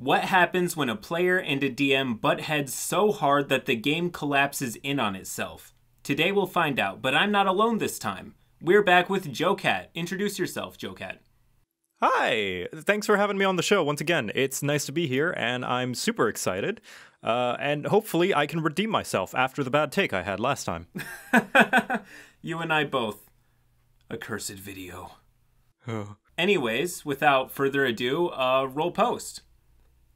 What happens when a player and a DM butt heads so hard that the game collapses in on itself? Today we'll find out, but I'm not alone this time. We're back with Joe Cat. Introduce yourself, Joe Cat. Hi, thanks for having me on the show once again. It's nice to be here, and I'm super excited. Uh, and hopefully, I can redeem myself after the bad take I had last time. you and I both. Accursed video. Anyways, without further ado, uh, roll post.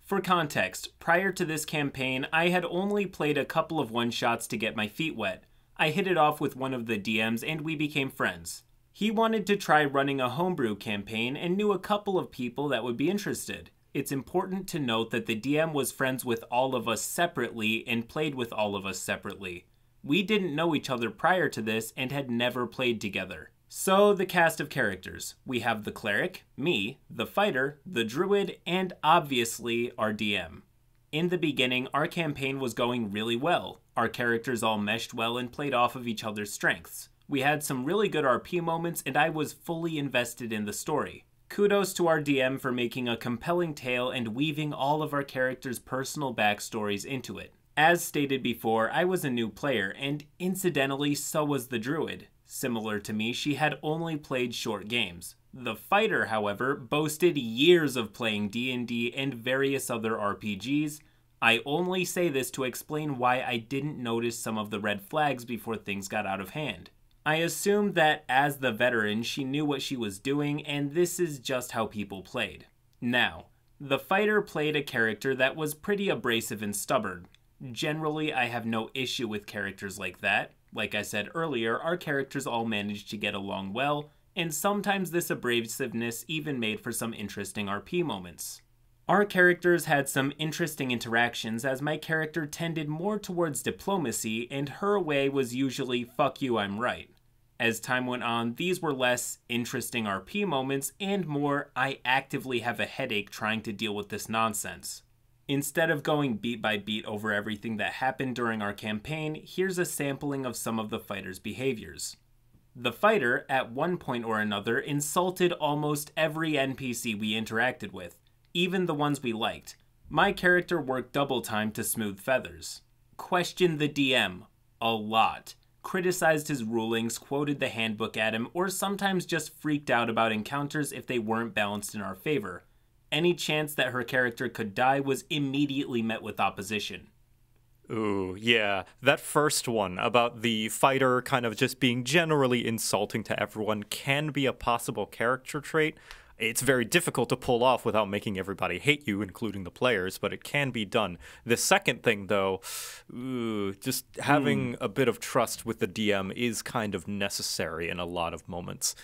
For context, prior to this campaign, I had only played a couple of one shots to get my feet wet. I hit it off with one of the DMs and we became friends. He wanted to try running a homebrew campaign and knew a couple of people that would be interested. It's important to note that the DM was friends with all of us separately and played with all of us separately. We didn't know each other prior to this and had never played together. So, the cast of characters. We have the cleric, me, the fighter, the druid, and obviously our DM. In the beginning, our campaign was going really well. Our characters all meshed well and played off of each other's strengths. We had some really good RP moments, and I was fully invested in the story. Kudos to our DM for making a compelling tale and weaving all of our characters' personal backstories into it. As stated before, I was a new player, and incidentally, so was the druid. Similar to me, she had only played short games. The Fighter, however, boasted years of playing D&D and various other RPGs. I only say this to explain why I didn't notice some of the red flags before things got out of hand. I assumed that as the veteran, she knew what she was doing, and this is just how people played. Now, the fighter played a character that was pretty abrasive and stubborn. Generally, I have no issue with characters like that. Like I said earlier, our characters all managed to get along well, and sometimes this abrasiveness even made for some interesting RP moments. Our characters had some interesting interactions as my character tended more towards diplomacy and her way was usually fuck you I'm right. As time went on, these were less interesting RP moments and more I actively have a headache trying to deal with this nonsense. Instead of going beat by beat over everything that happened during our campaign, here's a sampling of some of the fighters' behaviors. The fighter, at one point or another, insulted almost every NPC we interacted with, even the ones we liked. My character worked double time to smooth feathers. Questioned the DM. A lot. Criticized his rulings, quoted the handbook at him, or sometimes just freaked out about encounters if they weren't balanced in our favor any chance that her character could die was immediately met with opposition. Ooh, yeah. That first one about the fighter kind of just being generally insulting to everyone can be a possible character trait. It's very difficult to pull off without making everybody hate you, including the players, but it can be done. The second thing, though, ooh, just having mm. a bit of trust with the DM is kind of necessary in a lot of moments,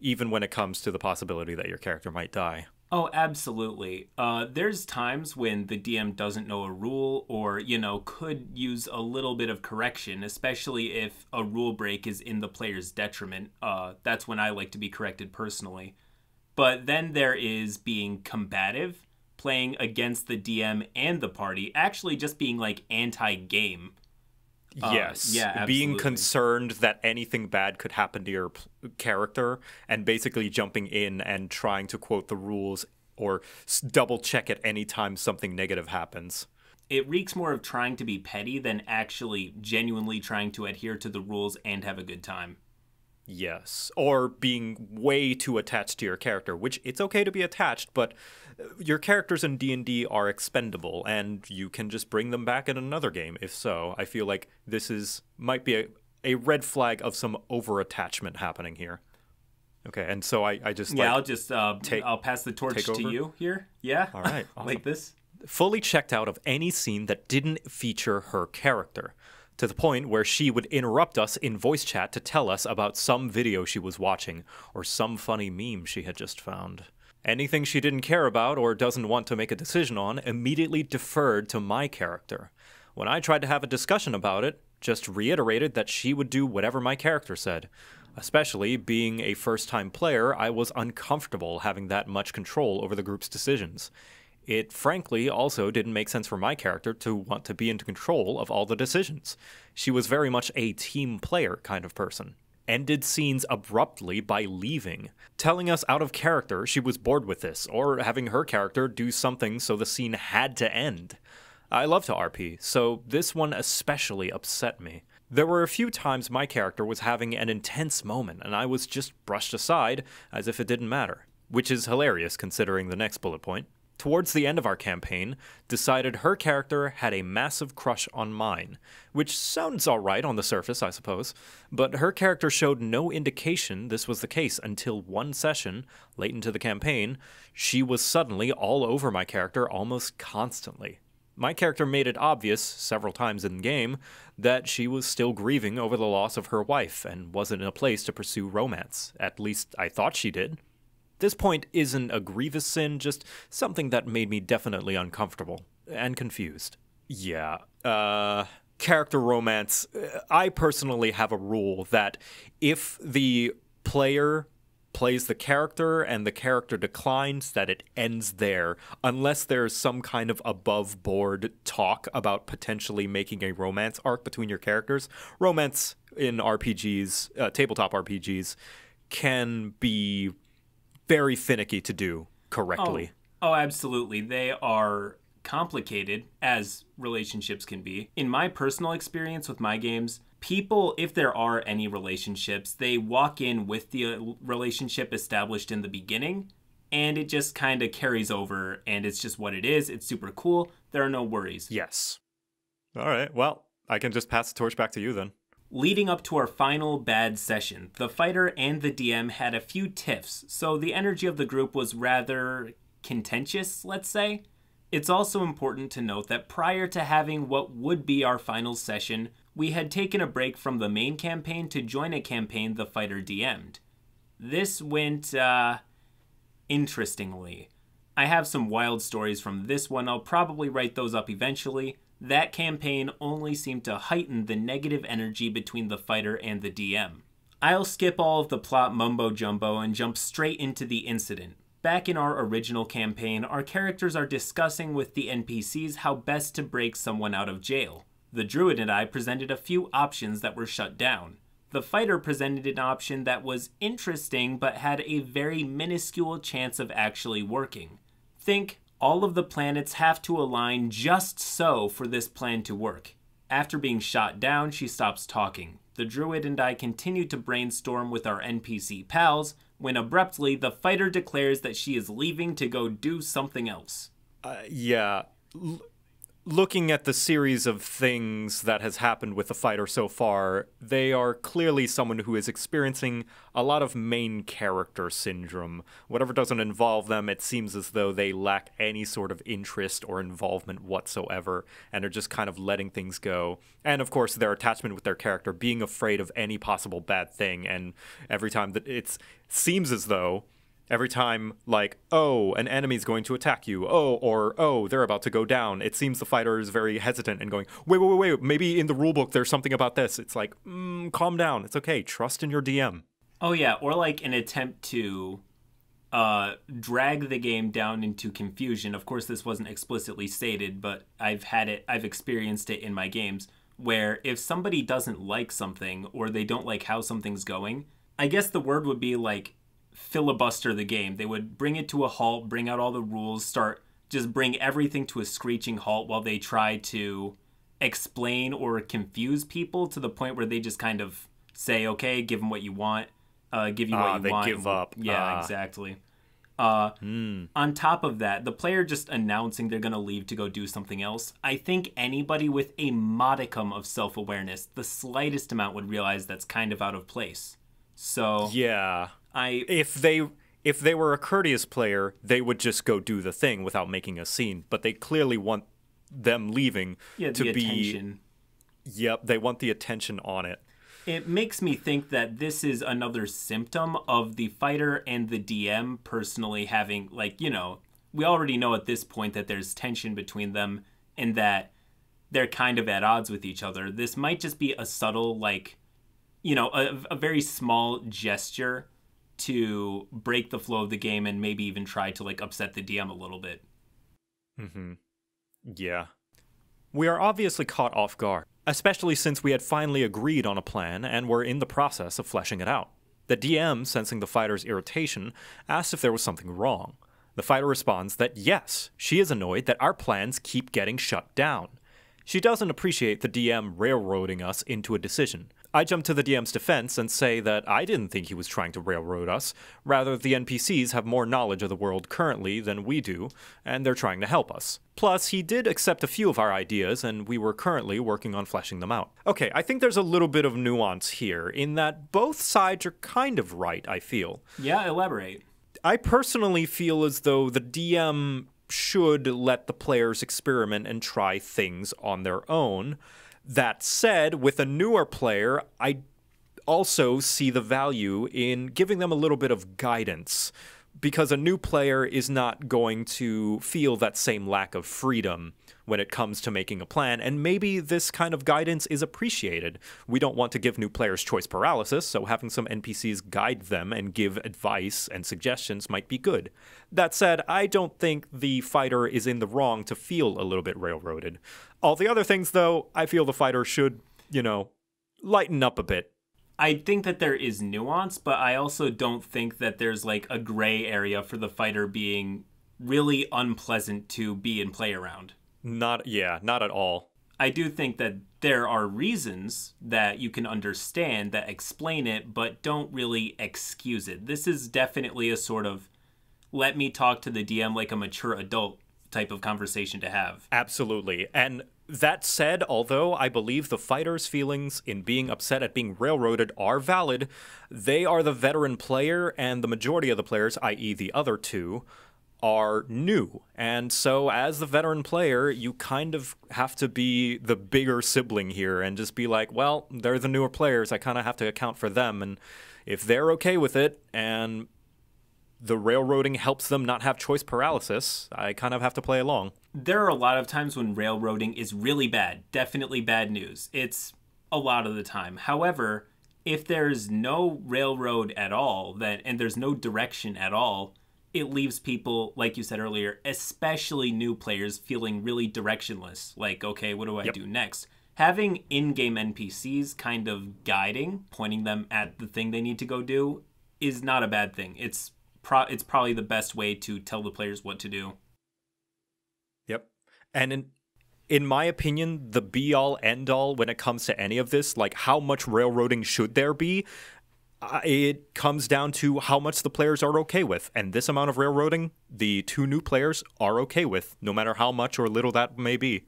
even when it comes to the possibility that your character might die. Oh, absolutely. Uh, there's times when the DM doesn't know a rule or, you know, could use a little bit of correction, especially if a rule break is in the player's detriment. Uh, that's when I like to be corrected personally. But then there is being combative, playing against the DM and the party, actually just being like anti game. Um, yes yeah absolutely. being concerned that anything bad could happen to your p- character and basically jumping in and trying to quote the rules or double check it time something negative happens it reeks more of trying to be petty than actually genuinely trying to adhere to the rules and have a good time Yes, or being way too attached to your character, which it's okay to be attached, but uh, your characters in D&D are expendable and you can just bring them back in another game if so. I feel like this is might be a, a red flag of some over-attachment happening here. Okay, and so I, I just yeah, like, I'll just uh, I'll pass the torch to you here. Yeah, all right, awesome. like this. Fully checked out of any scene that didn't feature her character to the point where she would interrupt us in voice chat to tell us about some video she was watching or some funny meme she had just found. Anything she didn't care about or doesn't want to make a decision on immediately deferred to my character. When I tried to have a discussion about it, just reiterated that she would do whatever my character said. Especially being a first time player, I was uncomfortable having that much control over the group's decisions. It frankly also didn't make sense for my character to want to be in control of all the decisions. She was very much a team player kind of person. Ended scenes abruptly by leaving, telling us out of character she was bored with this, or having her character do something so the scene had to end. I love to RP, so this one especially upset me. There were a few times my character was having an intense moment, and I was just brushed aside as if it didn't matter, which is hilarious considering the next bullet point towards the end of our campaign, decided her character had a massive crush on mine, which sounds alright on the surface, I suppose, but her character showed no indication this was the case until one session, late into the campaign, she was suddenly all over my character almost constantly. My character made it obvious several times in the game that she was still grieving over the loss of her wife and wasn't in a place to pursue romance. At least I thought she did this point isn't a grievous sin, just something that made me definitely uncomfortable and confused. Yeah. Uh character romance, uh, I personally have a rule that if the player plays the character and the character declines, that it ends there, unless there's some kind of above board talk about potentially making a romance arc between your characters. Romance in RPGs, uh, tabletop RPGs, can be very finicky to do correctly. Oh, oh absolutely. They are complicated as relationships can be. In my personal experience with my games, people, if there are any relationships, they walk in with the uh, relationship established in the beginning and it just kind of carries over and it's just what it is. It's super cool. There are no worries. Yes. All right. Well, I can just pass the torch back to you then. Leading up to our final bad session, the fighter and the DM had a few tiffs, so the energy of the group was rather contentious, let's say. It's also important to note that prior to having what would be our final session, we had taken a break from the main campaign to join a campaign the fighter DM'd. This went, uh, interestingly. I have some wild stories from this one, I'll probably write those up eventually, that campaign only seemed to heighten the negative energy between the fighter and the DM. I'll skip all of the plot mumbo jumbo and jump straight into the incident. Back in our original campaign, our characters are discussing with the NPCs how best to break someone out of jail. The druid and I presented a few options that were shut down. The fighter presented an option that was interesting but had a very minuscule chance of actually working. Think all of the planets have to align just so for this plan to work. After being shot down, she stops talking. The druid and I continue to brainstorm with our NPC pals when abruptly the fighter declares that she is leaving to go do something else. Uh, yeah looking at the series of things that has happened with the fighter so far, they are clearly someone who is experiencing a lot of main character syndrome. Whatever doesn't involve them, it seems as though they lack any sort of interest or involvement whatsoever and are just kind of letting things go. And of course, their attachment with their character being afraid of any possible bad thing and every time that it seems as though every time like oh an enemy's going to attack you oh or oh they're about to go down it seems the fighter is very hesitant and going wait wait wait wait maybe in the rulebook there's something about this it's like mm, calm down it's okay trust in your dm oh yeah or like an attempt to uh, drag the game down into confusion of course this wasn't explicitly stated but i've had it i've experienced it in my games where if somebody doesn't like something or they don't like how something's going i guess the word would be like filibuster the game. They would bring it to a halt, bring out all the rules, start just bring everything to a screeching halt while they try to explain or confuse people to the point where they just kind of say, "Okay, give them what you want, uh, give you what ah, you they want." They give up. Yeah, ah. uh. exactly. Hmm. On top of that, the player just announcing they're going to leave to go do something else. I think anybody with a modicum of self awareness, the slightest amount, would realize that's kind of out of place. So yeah, I if they if they were a courteous player, they would just go do the thing without making a scene. But they clearly want them leaving yeah, to the be. Attention. Yep, they want the attention on it. It makes me think that this is another symptom of the fighter and the DM personally having, like, you know, we already know at this point that there's tension between them and that they're kind of at odds with each other. This might just be a subtle, like, you know, a, a very small gesture to break the flow of the game and maybe even try to like upset the DM a little bit. Mhm. Yeah. We are obviously caught off guard, especially since we had finally agreed on a plan and were in the process of fleshing it out. The DM, sensing the fighter's irritation, asks if there was something wrong. The fighter responds that yes, she is annoyed that our plans keep getting shut down. She doesn't appreciate the DM railroading us into a decision, I jump to the DM's defense and say that I didn't think he was trying to railroad us. Rather, the NPCs have more knowledge of the world currently than we do, and they're trying to help us. Plus, he did accept a few of our ideas, and we were currently working on fleshing them out. Okay, I think there's a little bit of nuance here, in that both sides are kind of right, I feel. Yeah, elaborate. I personally feel as though the DM should let the players experiment and try things on their own that said, with a newer player, I also see the value in giving them a little bit of guidance because a new player is not going to feel that same lack of freedom when it comes to making a plan, and maybe this kind of guidance is appreciated. We don't want to give new players choice paralysis, so having some NPCs guide them and give advice and suggestions might be good. That said, I don't think the fighter is in the wrong to feel a little bit railroaded. All the other things, though, I feel the fighter should, you know, lighten up a bit. I think that there is nuance, but I also don't think that there's like a gray area for the fighter being really unpleasant to be and play around. Not, yeah, not at all. I do think that there are reasons that you can understand that explain it, but don't really excuse it. This is definitely a sort of let me talk to the DM like a mature adult type of conversation to have. Absolutely. And that said, although I believe the fighters' feelings in being upset at being railroaded are valid, they are the veteran player, and the majority of the players, i.e., the other two, are new. And so, as the veteran player, you kind of have to be the bigger sibling here and just be like, well, they're the newer players. I kind of have to account for them. And if they're okay with it and the railroading helps them not have choice paralysis, I kind of have to play along there are a lot of times when railroading is really bad, definitely bad news. It's a lot of the time. However, if there's no railroad at all, that and there's no direction at all, it leaves people, like you said earlier, especially new players, feeling really directionless. Like, okay, what do I yep. do next? Having in game NPCs kind of guiding, pointing them at the thing they need to go do, is not a bad thing. It's, pro- it's probably the best way to tell the players what to do and in, in my opinion, the be all end all when it comes to any of this, like how much railroading should there be, uh, it comes down to how much the players are okay with. And this amount of railroading, the two new players are okay with, no matter how much or little that may be.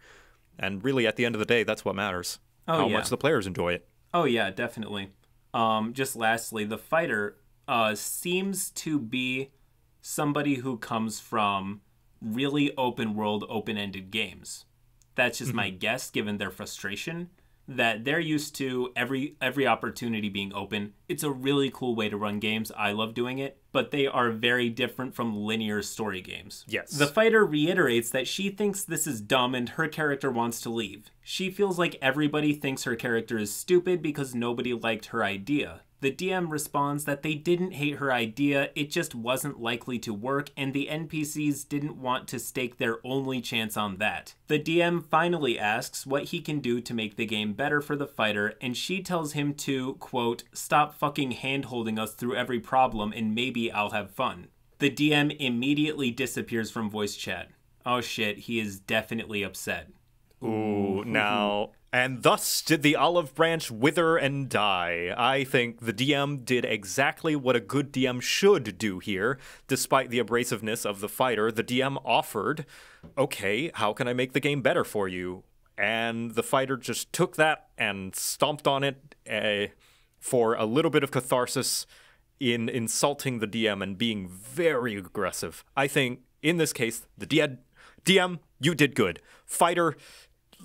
And really, at the end of the day, that's what matters. Oh, how yeah. much the players enjoy it. Oh, yeah, definitely. Um, just lastly, the fighter uh, seems to be somebody who comes from really open world, open ended games. That's just mm-hmm. my guess, given their frustration that they're used to every every opportunity being open. It's a really cool way to run games. I love doing it, but they are very different from linear story games. Yes. The fighter reiterates that she thinks this is dumb and her character wants to leave. She feels like everybody thinks her character is stupid because nobody liked her idea. The DM responds that they didn't hate her idea, it just wasn't likely to work, and the NPCs didn't want to stake their only chance on that. The DM finally asks what he can do to make the game better for the fighter, and she tells him to, quote, stop fucking handholding us through every problem and maybe I'll have fun. The DM immediately disappears from voice chat. Oh shit, he is definitely upset. Ooh, now and thus did the olive branch wither and die. I think the DM did exactly what a good DM should do here. Despite the abrasiveness of the fighter, the DM offered, okay, how can I make the game better for you? And the fighter just took that and stomped on it uh, for a little bit of catharsis in insulting the DM and being very aggressive. I think in this case, the DM, DM, you did good. Fighter,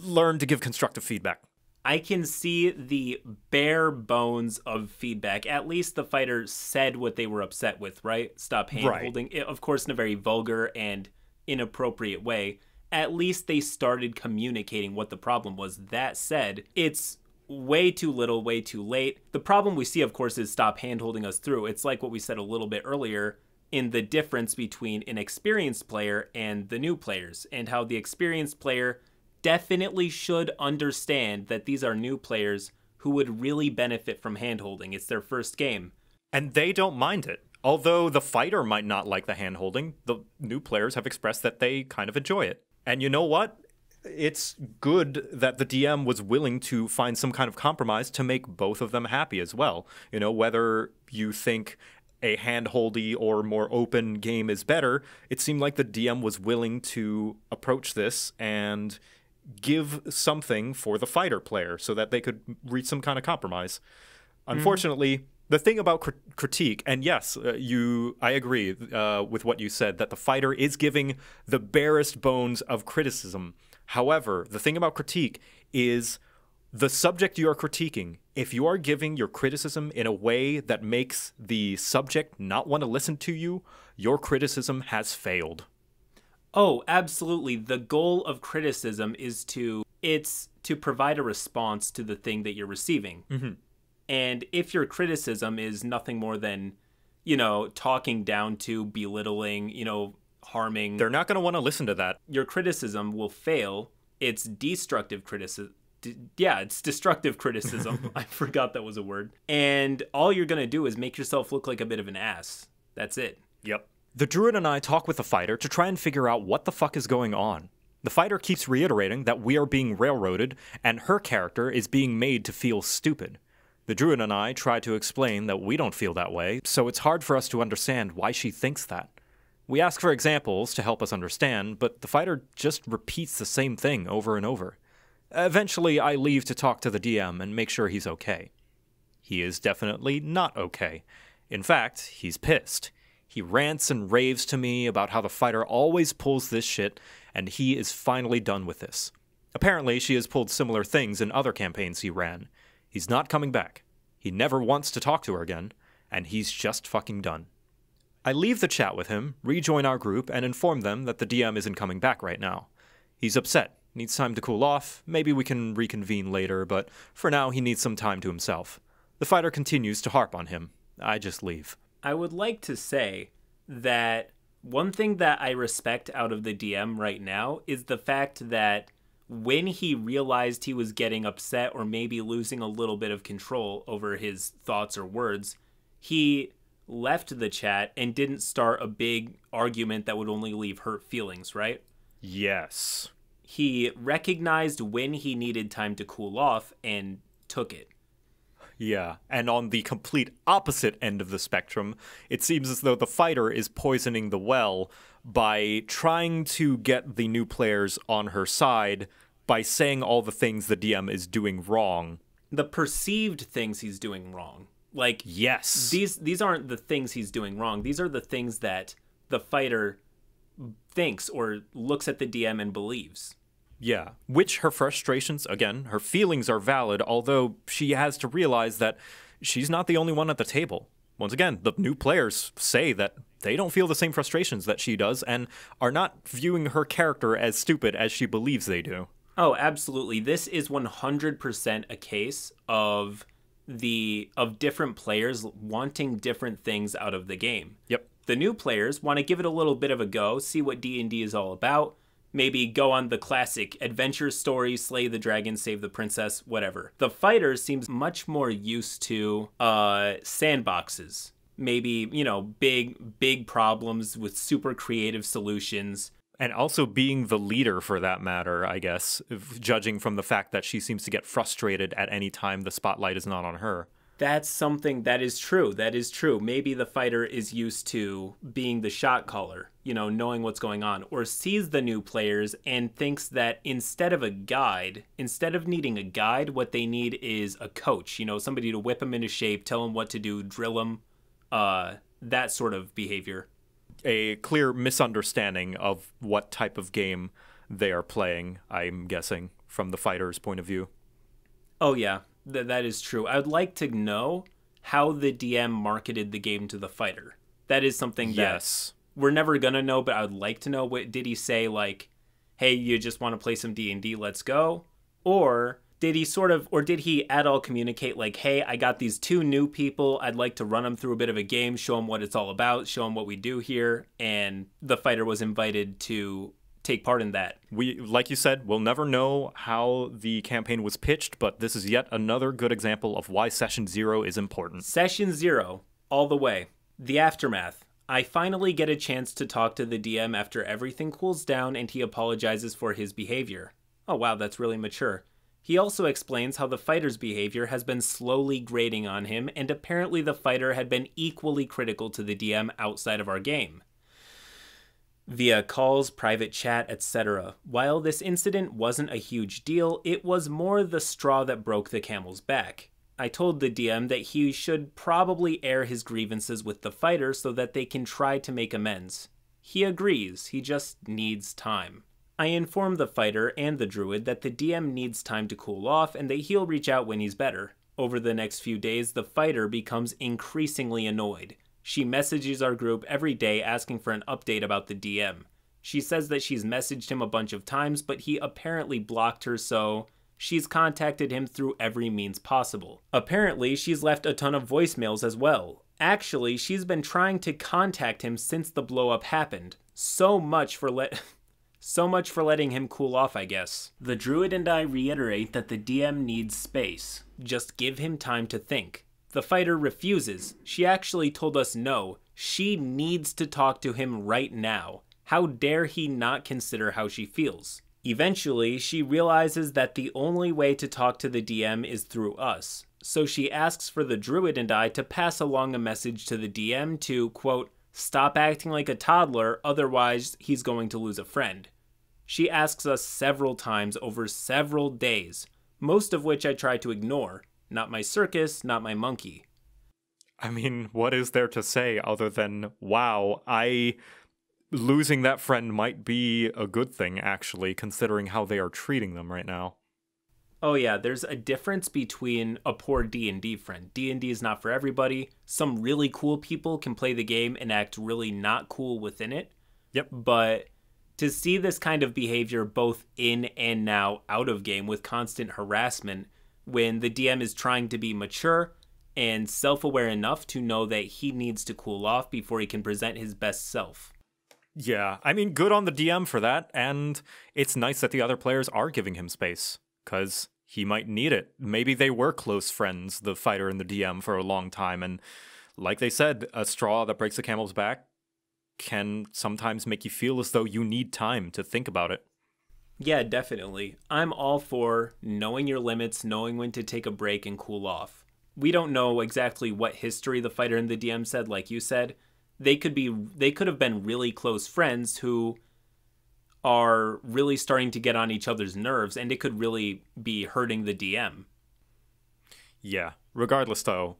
learn to give constructive feedback. I can see the bare bones of feedback. At least the fighter said what they were upset with, right? Stop hand holding. Right. Of course, in a very vulgar and inappropriate way. At least they started communicating what the problem was. That said, it's way too little, way too late. The problem we see, of course, is stop hand holding us through. It's like what we said a little bit earlier in the difference between an experienced player and the new players, and how the experienced player definitely should understand that these are new players who would really benefit from handholding. It's their first game. And they don't mind it. Although the fighter might not like the handholding, the new players have expressed that they kind of enjoy it. And you know what? It's good that the DM was willing to find some kind of compromise to make both of them happy as well. You know, whether you think a handholdy or more open game is better, it seemed like the DM was willing to approach this and give something for the fighter player so that they could reach some kind of compromise. Unfortunately, mm. the thing about critique, and yes, uh, you, I agree uh, with what you said that the fighter is giving the barest bones of criticism. However, the thing about critique is the subject you are critiquing, if you are giving your criticism in a way that makes the subject not want to listen to you, your criticism has failed. Oh, absolutely. The goal of criticism is to it's to provide a response to the thing that you're receiving. Mm-hmm. And if your criticism is nothing more than, you know, talking down to, belittling, you know, harming, they're not going to want to listen to that. Your criticism will fail. It's destructive criticism. yeah, it's destructive criticism. I forgot that was a word. And all you're going to do is make yourself look like a bit of an ass. That's it. Yep. The druid and I talk with the fighter to try and figure out what the fuck is going on. The fighter keeps reiterating that we are being railroaded and her character is being made to feel stupid. The druid and I try to explain that we don't feel that way, so it's hard for us to understand why she thinks that. We ask for examples to help us understand, but the fighter just repeats the same thing over and over. Eventually, I leave to talk to the DM and make sure he's okay. He is definitely not okay. In fact, he's pissed. He rants and raves to me about how the fighter always pulls this shit, and he is finally done with this. Apparently, she has pulled similar things in other campaigns he ran. He's not coming back. He never wants to talk to her again, and he's just fucking done. I leave the chat with him, rejoin our group, and inform them that the DM isn't coming back right now. He's upset, needs time to cool off, maybe we can reconvene later, but for now he needs some time to himself. The fighter continues to harp on him. I just leave. I would like to say that one thing that I respect out of the DM right now is the fact that when he realized he was getting upset or maybe losing a little bit of control over his thoughts or words, he left the chat and didn't start a big argument that would only leave hurt feelings, right? Yes. He recognized when he needed time to cool off and took it. Yeah, and on the complete opposite end of the spectrum, it seems as though the fighter is poisoning the well by trying to get the new players on her side by saying all the things the DM is doing wrong. The perceived things he's doing wrong. Like yes. These these aren't the things he's doing wrong. These are the things that the fighter thinks or looks at the DM and believes. Yeah, which her frustrations, again, her feelings are valid, although she has to realize that she's not the only one at the table. Once again, the new players say that they don't feel the same frustrations that she does and are not viewing her character as stupid as she believes they do. Oh, absolutely. This is 100% a case of the of different players wanting different things out of the game. Yep. The new players want to give it a little bit of a go, see what D&D is all about, maybe go on the classic adventure story, slay the dragon, save the princess, whatever. The fighter seems much more used to uh, sandboxes. Maybe, you know, big, big problems with super creative solutions. And also being the leader for that matter, I guess, judging from the fact that she seems to get frustrated at any time the spotlight is not on her that's something that is true. That is true. Maybe the fighter is used to being the shot caller, you know, knowing what's going on, or sees the new players and thinks that instead of a guide, instead of needing a guide, what they need is a coach, you know, somebody to whip them into shape, tell them what to do, drill them, uh, that sort of behavior. A clear misunderstanding of what type of game they are playing, I'm guessing, from the fighter's point of view. Oh, yeah. Th- that is true. I would like to know how the DM marketed the game to the fighter. That is something yes. that we're never gonna know, but I would like to know what did he say like, "Hey, you just want to play some D&D, let's go?" Or did he sort of or did he at all communicate like, "Hey, I got these two new people. I'd like to run them through a bit of a game, show them what it's all about, show them what we do here." And the fighter was invited to take part in that. We, like you said, we'll never know how the campaign was pitched, but this is yet another good example of why Session Zero is important. Session Zero, all the way. The aftermath. I finally get a chance to talk to the DM after everything cools down and he apologizes for his behavior. Oh wow, that's really mature. He also explains how the fighter's behavior has been slowly grating on him, and apparently the fighter had been equally critical to the DM outside of our game via calls, private chat, etc. While this incident wasn't a huge deal, it was more the straw that broke the camel's back. I told the DM that he should probably air his grievances with the fighter so that they can try to make amends. He agrees, he just needs time. I inform the fighter and the druid that the DM needs time to cool off and that he'll reach out when he's better. Over the next few days, the fighter becomes increasingly annoyed. She messages our group every day asking for an update about the DM. She says that she's messaged him a bunch of times, but he apparently blocked her, so she's contacted him through every means possible. Apparently, she's left a ton of voicemails as well. Actually, she's been trying to contact him since the blowup happened. So much for let So much for letting him cool off, I guess. The druid and I reiterate that the DM needs space. Just give him time to think. The fighter refuses. She actually told us no. She needs to talk to him right now. How dare he not consider how she feels? Eventually, she realizes that the only way to talk to the DM is through us, so she asks for the druid and I to pass along a message to the DM to, quote, stop acting like a toddler, otherwise, he's going to lose a friend. She asks us several times over several days, most of which I try to ignore, not my circus, not my monkey. I mean, what is there to say other than, wow, I. Losing that friend might be a good thing, actually, considering how they are treating them right now. Oh yeah, there's a difference between a poor D&D friend. D&D is not for everybody. Some really cool people can play the game and act really not cool within it. Yep. But to see this kind of behavior both in and now out of game with constant harassment when the DM is trying to be mature and self aware enough to know that he needs to cool off before he can present his best self. Yeah, I mean, good on the DM for that, and it's nice that the other players are giving him space, because he might need it. Maybe they were close friends, the fighter and the DM, for a long time, and like they said, a straw that breaks a camel's back can sometimes make you feel as though you need time to think about it. Yeah, definitely. I'm all for knowing your limits, knowing when to take a break and cool off. We don't know exactly what history the fighter and the DM said like you said. They could be they could have been really close friends who are really starting to get on each other's nerves and it could really be hurting the DM. Yeah. Regardless though,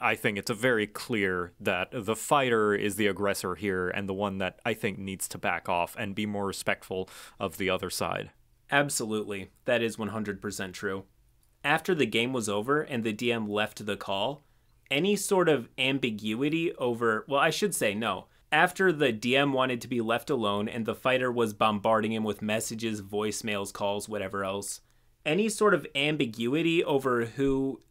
I think it's very clear that the fighter is the aggressor here and the one that I think needs to back off and be more respectful of the other side. Absolutely. That is 100% true. After the game was over and the DM left the call, any sort of ambiguity over, well, I should say no. After the DM wanted to be left alone and the fighter was bombarding him with messages, voicemails, calls, whatever else, any sort of ambiguity over who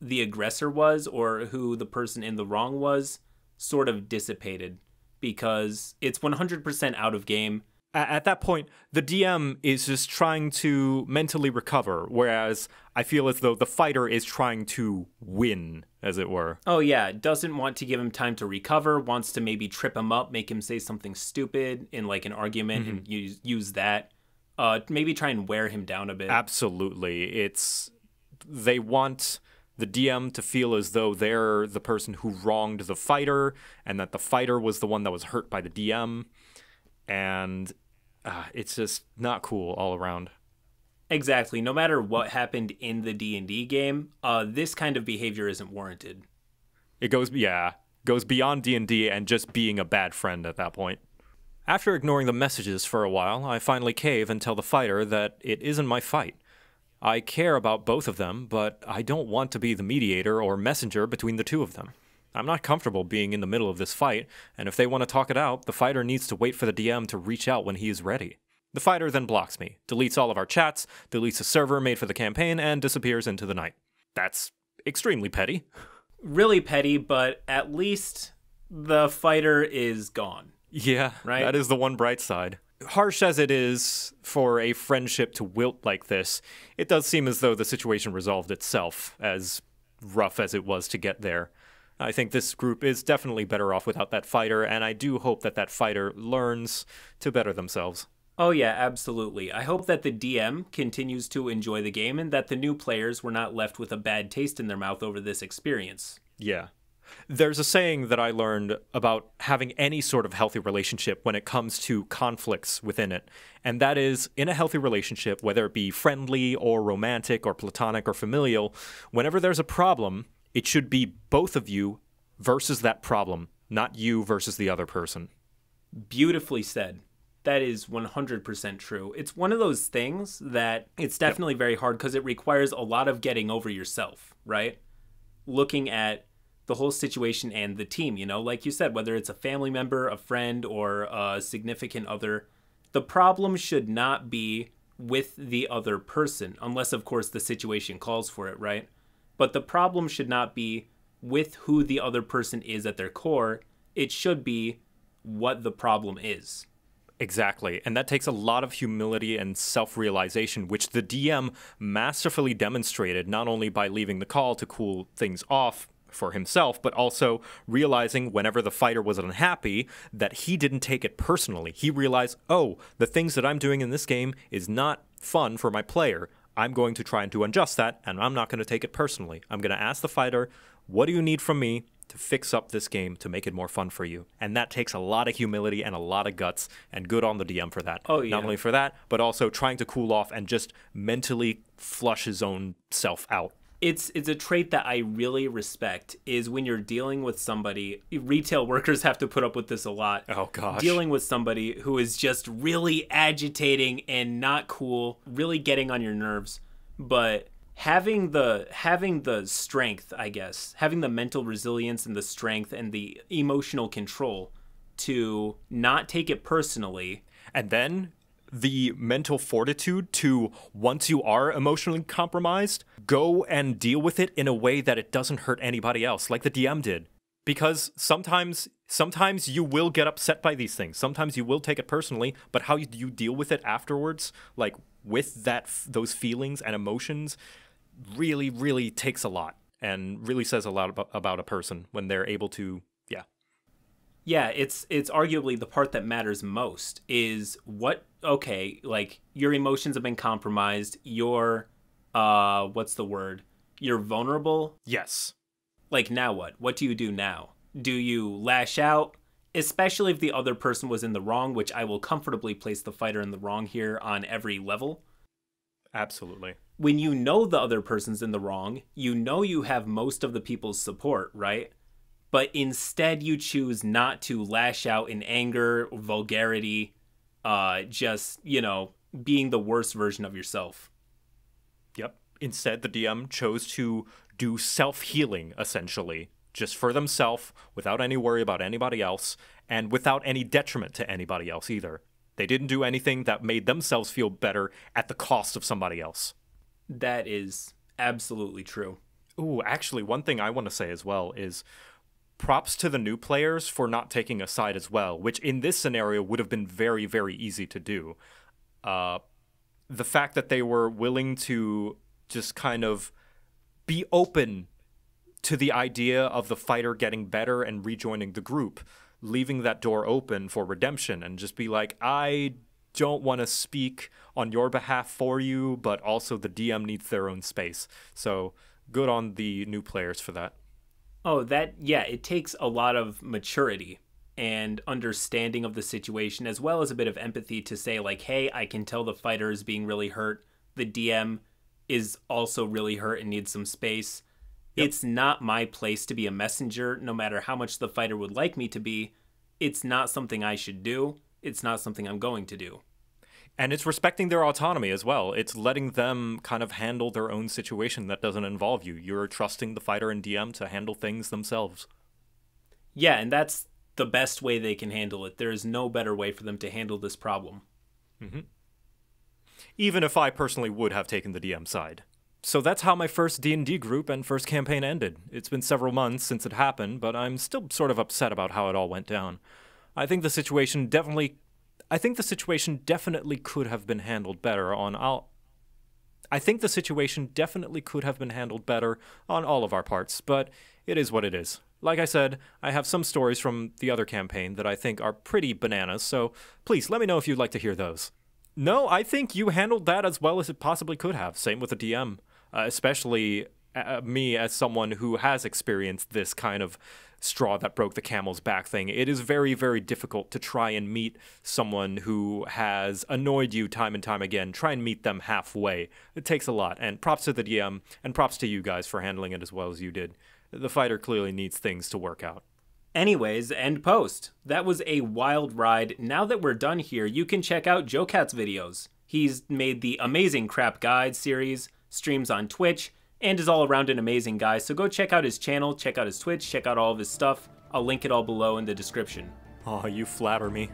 the aggressor was or who the person in the wrong was sort of dissipated because it's 100% out of game. At that point, the DM is just trying to mentally recover, whereas I feel as though the fighter is trying to win, as it were. Oh, yeah. Doesn't want to give him time to recover, wants to maybe trip him up, make him say something stupid in like an argument mm-hmm. and use, use that. Uh, maybe try and wear him down a bit. Absolutely. It's. They want the DM to feel as though they're the person who wronged the fighter and that the fighter was the one that was hurt by the DM. And uh, it's just not cool all around. Exactly. No matter what happened in the D&D game, uh, this kind of behavior isn't warranted. It goes yeah, goes beyond D&D and just being a bad friend at that point. After ignoring the messages for a while, I finally cave and tell the fighter that it isn't my fight I care about both of them, but I don't want to be the mediator or messenger between the two of them. I'm not comfortable being in the middle of this fight, and if they want to talk it out, the fighter needs to wait for the DM to reach out when he is ready. The fighter then blocks me, deletes all of our chats, deletes a server made for the campaign, and disappears into the night. That's extremely petty. Really petty, but at least the fighter is gone. Yeah, right. That is the one bright side harsh as it is for a friendship to wilt like this, it does seem as though the situation resolved itself, as rough as it was to get there. I think this group is definitely better off without that fighter, and I do hope that that fighter learns to better themselves. Oh, yeah, absolutely. I hope that the DM continues to enjoy the game and that the new players were not left with a bad taste in their mouth over this experience. Yeah, there's a saying that I learned about having any sort of healthy relationship when it comes to conflicts within it. And that is in a healthy relationship, whether it be friendly or romantic or platonic or familial, whenever there's a problem, it should be both of you versus that problem, not you versus the other person. Beautifully said. That is 100% true. It's one of those things that it's definitely yep. very hard because it requires a lot of getting over yourself, right? Looking at the whole situation and the team, you know, like you said, whether it's a family member, a friend, or a significant other, the problem should not be with the other person, unless, of course, the situation calls for it, right? But the problem should not be with who the other person is at their core, it should be what the problem is. Exactly. And that takes a lot of humility and self realization, which the DM masterfully demonstrated not only by leaving the call to cool things off for himself, but also realizing whenever the fighter was unhappy that he didn't take it personally. He realized, oh, the things that I'm doing in this game is not fun for my player. I'm going to try and do unjust that, and I'm not going to take it personally. I'm going to ask the fighter, what do you need from me to fix up this game to make it more fun for you? And that takes a lot of humility and a lot of guts, and good on the DM for that. Oh, yeah. Not only for that, but also trying to cool off and just mentally flush his own self out it's it's a trait that I really respect is when you're dealing with somebody retail workers have to put up with this a lot. Oh gosh. Dealing with somebody who is just really agitating and not cool, really getting on your nerves, but having the having the strength, I guess, having the mental resilience and the strength and the emotional control to not take it personally and then the mental fortitude to, once you are emotionally compromised, go and deal with it in a way that it doesn't hurt anybody else, like the DM did. Because sometimes, sometimes you will get upset by these things. Sometimes you will take it personally, but how you deal with it afterwards, like with that, those feelings and emotions, really, really takes a lot and really says a lot about, about a person when they're able to yeah it's it's arguably the part that matters most is what okay like your emotions have been compromised your uh what's the word you're vulnerable yes like now what what do you do now do you lash out especially if the other person was in the wrong which i will comfortably place the fighter in the wrong here on every level absolutely when you know the other person's in the wrong you know you have most of the people's support right but instead you choose not to lash out in anger, vulgarity, uh, just, you know, being the worst version of yourself. Yep. Instead, the DM chose to do self healing, essentially, just for themselves, without any worry about anybody else, and without any detriment to anybody else either. They didn't do anything that made themselves feel better at the cost of somebody else. That is absolutely true. Ooh, actually, one thing I want to say as well is props to the new players for not taking a side as well, which in this scenario would have been very, very easy to do. Uh, the fact that they were willing to just kind of be open to the idea of the fighter getting better and rejoining the group, leaving that door open for redemption, and just be like, I don't want to speak on your behalf for you, but also the DM needs their own space. So good on the new players for that. Oh, that, yeah, it takes a lot of maturity and understanding of the situation, as well as a bit of empathy to say, like, hey, I can tell the fighter is being really hurt. The DM is also really hurt and needs some space. Yep. It's not my place to be a messenger, no matter how much the fighter would like me to be. It's not something I should do. It's not something I'm going to do and it's respecting their autonomy as well. It's letting them kind of handle their own situation that doesn't involve you. You're trusting the fighter and DM to handle things themselves. Yeah, and that's the best way they can handle it. There is no better way for them to handle this problem. Mm-hmm. Even if I personally would have taken the DM side. So that's how my first D&D group and first campaign ended. It's been several months since it happened, but I'm still sort of upset about how it all went down. I think the situation definitely I think the situation definitely could have been handled better on all. I think the situation definitely could have been handled better on all of our parts, but it is what it is. Like I said, I have some stories from the other campaign that I think are pretty bananas, so please let me know if you'd like to hear those. No, I think you handled that as well as it possibly could have. Same with the DM, uh, especially uh, uh, me as someone who has experienced this kind of straw that broke the camel's back thing. It is very, very difficult to try and meet someone who has annoyed you time and time again. Try and meet them halfway. It takes a lot. And props to the DM, and props to you guys for handling it as well as you did. The fighter clearly needs things to work out. Anyways, end post. That was a wild ride. Now that we're done here, you can check out Joe Cat's videos. He's made the Amazing Crap Guide series, streams on Twitch, and is all around an amazing guy, so go check out his channel, check out his Twitch, check out all of his stuff. I'll link it all below in the description. oh, you flatter me.